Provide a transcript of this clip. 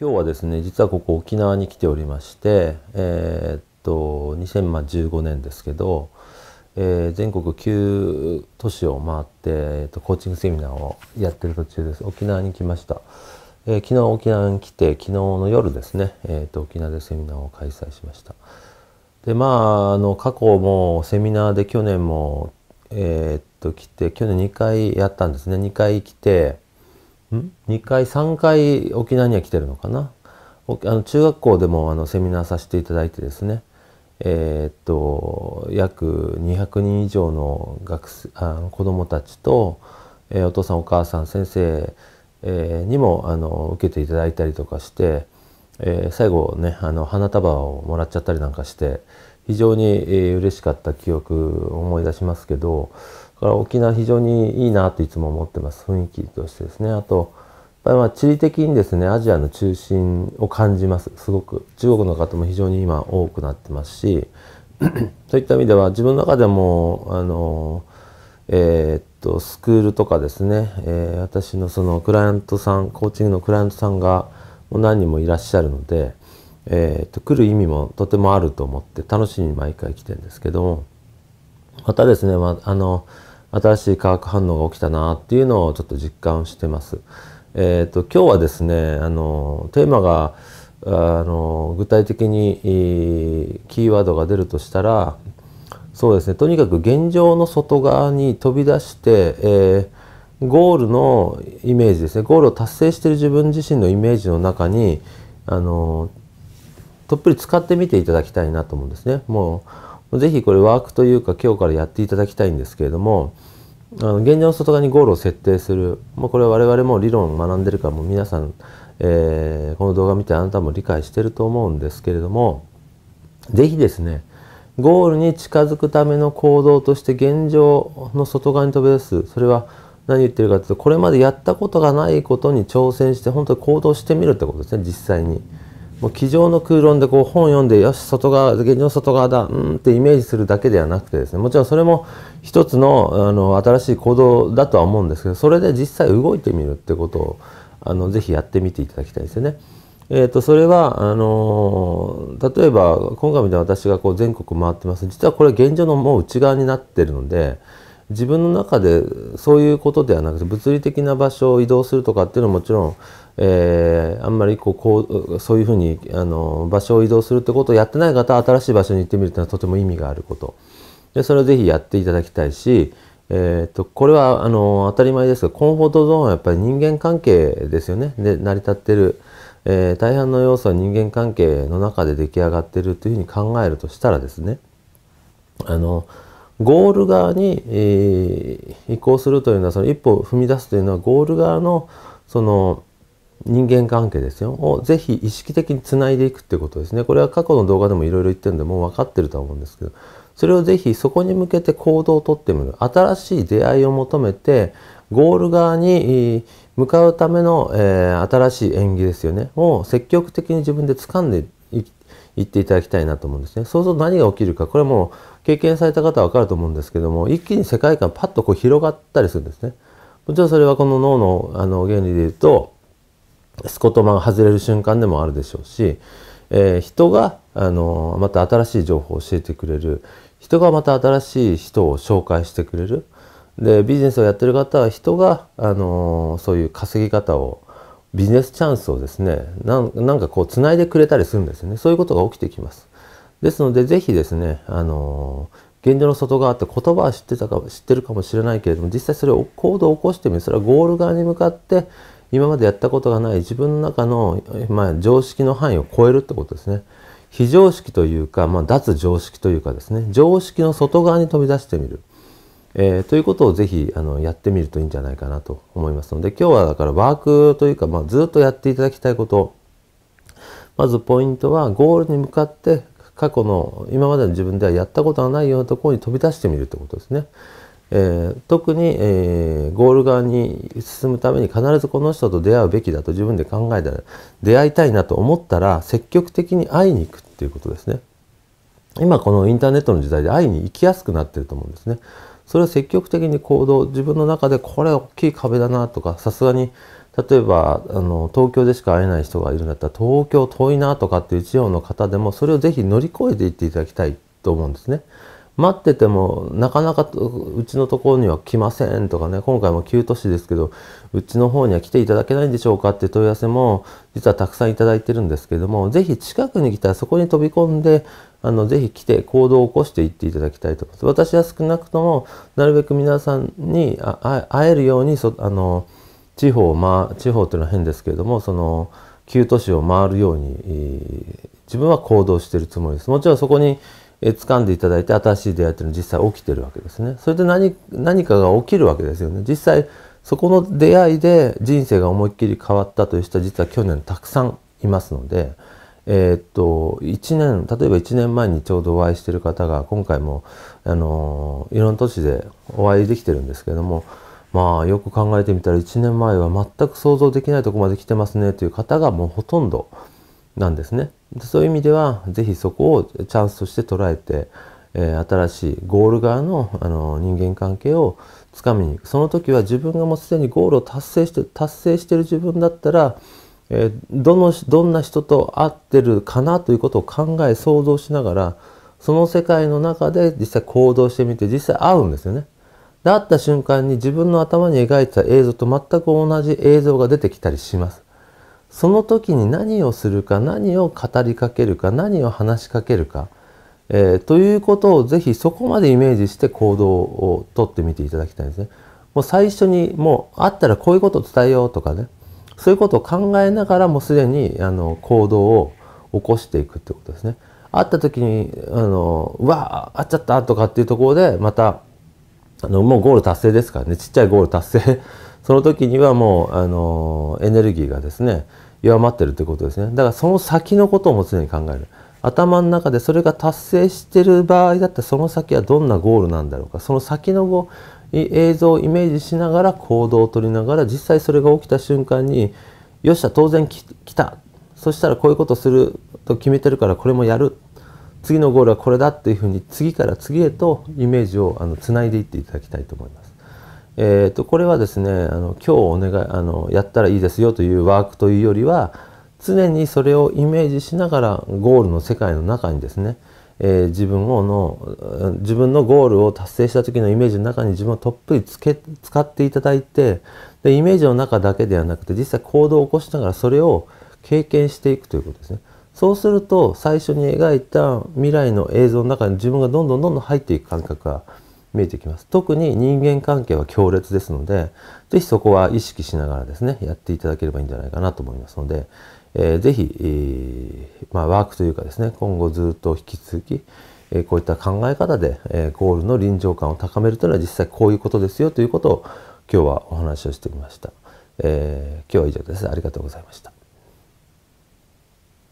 今日はですね実はここ沖縄に来ておりましてえー、っと2015年ですけど、えー、全国9都市を回って、えー、っとコーチングセミナーをやってる途中です沖縄に来ました、えー、昨日沖縄に来て昨日の夜ですね、えっと沖縄でセミナーを開催しましたでまああの過去もセミナーで去年もえっと来て去年2回やったんですね2回来て2回3回沖縄には来てるのかなあの中学校でもあのセミナーさせていただいてですねえー、っと約200人以上の学あの子どもたちと、えー、お父さんお母さん先生、えー、にもあの受けていただいたりとかして、え最後ねあの花束をもらっちゃったりなんかして非常に、えー、嬉しかった記憶を思い出しますけどから沖縄非常にいいなっていつも思ってます雰囲気としてですねあとやっぱりまあ地理的にですねアジアの中心を感じますすごく中国の方も非常に今多くなってますし そういった意味では自分の中でもあのえー、っとスクールとかですね、えー、私のそのクライアントさんコーチングのクライアントさんがもう何人もいらっしゃるので、えー、っと来る意味もとてもあると思って楽しみに毎回来てるんですけどもまたですね、まあ、あの新しい化学反応が起きたなっていうのをちょっと実感してます。えっ、ー、と今日はですねあのテーマがあの具体的にキーワードが出るとしたらそうですねとにかく現状の外側に飛び出して、えー、ゴールのイメージですねゴールを達成している自分自身のイメージの中にあのとっぷり使ってみていただきたいなと思うんですね。もうぜひこれワークというか今日からやっていただきたいんですけれどもあの現状の外側にゴールを設定する、まあ、これは我々も理論を学んでるからもう皆さん、えー、この動画見てあなたも理解してると思うんですけれども是非ですねゴールに近づくための行動として現状の外側に飛び出すそれは何言ってるかというとこれまでやったことがないことに挑戦して本当に行動してみるってことですね実際に。もう机上の空論でこう本読んでよし外側現状外側だうんってイメージするだけではなくてですねもちろんそれも一つのあの新しい行動だとは思うんですけどそれで実際動いてみるってことをあのぜひやってみていただきたいですよね。えー、とそれはあのー、例えば今回みたいに私がこう全国回ってます実はこれ現状のもう内側になってるので自分の中でそういうことではなくて物理的な場所を移動するとかっていうのはもちろんえー、あんまりこうこうそういうふうにあの場所を移動するってことをやってない方は新しい場所に行ってみるっていうのはとても意味があることでそれをぜひやっていただきたいし、えーと、とこれはあの当たり前ですがコンフォートゾーンはやっぱり人間関係ですよねで成り立ってる、えー、大半の要素は人間関係の中で出来上がってるというふうに考えるとしたらですねあのゴール側に、えー、移行するというのはその一歩踏み出すというのはゴール側のその人間関係ですよをぜひ意識的につないでいくってことですねこれは過去の動画でもいろいろ言ってるんでもう分かってると思うんですけどそれをぜひそこに向けて行動をとってみる新しい出会いを求めてゴール側に向かうための、えー、新しい演技ですよねを積極的に自分で掴んでいっていただきたいなと思うんですねそうすると何が起きるかこれも経験された方は分かると思うんですけども一気に世界観パッとこう広がったりするんですねもちろんそれはこの脳のあの原理で言うとスコットマンが外れる瞬間でもあるでしょうし、えー、人があのまた新しい情報を教えてくれる人がまた新しい人を紹介してくれるでビジネスをやってる方は人があのそういう稼ぎ方をビジネスチャンスをですねなんかこうつないでくれたりするんですよねそういうことが起きてきます。ですので是非ですねあの現状の外側って言葉は知ってたか知ってるかもしれないけれども実際それを行動を起こしてみるそれはゴール側に向かって今までやったことがない自分の中の、まあ、常識の範囲を超えるってことですね。非常識というか、まあ、脱常識というかですね、常識の外側に飛び出してみる。えー、ということをぜひあのやってみるといいんじゃないかなと思いますので、今日はだからワークというか、まあ、ずっとやっていただきたいこと、まずポイントはゴールに向かって過去の今までの自分ではやったことがないようなところに飛び出してみるってことですね。えー、特に、えー、ゴール側に進むために必ずこの人と出会うべきだと自分で考えたら出会いたいなと思ったら積極的に会いに行くっていうことですね今このインターネットの時代で会いに行きやすくなってると思うんですねそれは積極的に行動自分の中でこれ大きい壁だなとかさすがに例えばあの東京でしか会えない人がいるんだったら東京遠いなとかっていう地方の方でもそれをぜひ乗り越えていっていただきたいと思うんですね。待っててもなかなかうちのところには来ませんとかね今回も旧都市ですけどうちの方には来ていただけないんでしょうかって問い合わせも実はたくさんいただいてるんですけどもぜひ近くに来たらそこに飛び込んであのぜひ来て行動を起こしていっていただきたいと思います私は少なくともなるべく皆さんに会えるようにそあの地方を、ま地方というのは変ですけれどもその旧都市を回るように、自分は行動してるつもりですもちろんそこにえ掴んでいただいて新しい出会いっていうの実際起きてるわけですね。それで何何かが起きるわけですよね。実際そこの出会いで人生が思いっきり変わったという人は実は去年たくさんいますので、えー、っと1年例えば1年前にちょうどお会いしてる方が今回もあのいろんな都市でお会いできてるんですけども。まあよく考えてみたら1年前は全く想像できないとこまで来てますねという方がもうほとんどなんですね。そういう意味では是非そこをチャンスとして捉えて、えー、新しいゴール側のあの人間関係をつかみに行くその時は自分がもうすでにゴールを達成して達成してる自分だったら、えー、どのどんな人と会ってるかなということを考え想像しながらその世界の中で実際行動してみて実際会うんですよね。で会った瞬間に自分の頭に描いた映像と全く同じ映像が出てきたりします。その時に何をするか何を語りかけるか何を話しかけるか、えー、ということをぜひそこまでイメージして行動をとってみていただきたいんですね。もう最初にもうあったらこういうことを伝えようとかねそういうことを考えながらもうすでにあの行動を起こしていくってことですね。会った時にあのうわ会っちゃったとかっていうところでまたあのもうゴール達成ですからねちっちゃいゴール達成その時にはもうあのエネルギーがですね弱まってるってことですねだからその先のことをも常に考える頭の中でそれが達成してる場合だったらその先はどんなゴールなんだろうかその先の映像をイメージしながら行動をとりながら実際それが起きた瞬間によっしゃ当然来たそしたらこういうことすると決めてるからこれもやる次のゴールはこれだっていうふうに次から次へとイメージをあのつないでいっていただきたいと思います。えーと、これはですねあの今日お願いあのやったらいいですよというワークというよりは常にそれをイメージしながらゴールの世界の中にですね、えー、自分をの自分のゴールを達成した時のイメージの中に自分をとっぷりつけ使っていただいてでイメージの中だけではなくて実際行動を起こしながらそれを経験していくということですね。そうすると最初に描いた未来の映像の中に自分がどんどんどんどん入っていく感覚が見えてきます。特に人間関係は強烈ですので、是非そこは意識しながらですね、やっていただければいいんじゃないかなと思いますので、えー、ぜひ、えー、まあ、ワークというかですね、今後ずっと引き続き、えー、こういった考え方で、えー、ゴールの臨場感を高めるというのは実際こういうことですよということを今日はお話をしてみました。え今日は以上です。ありがとうございました。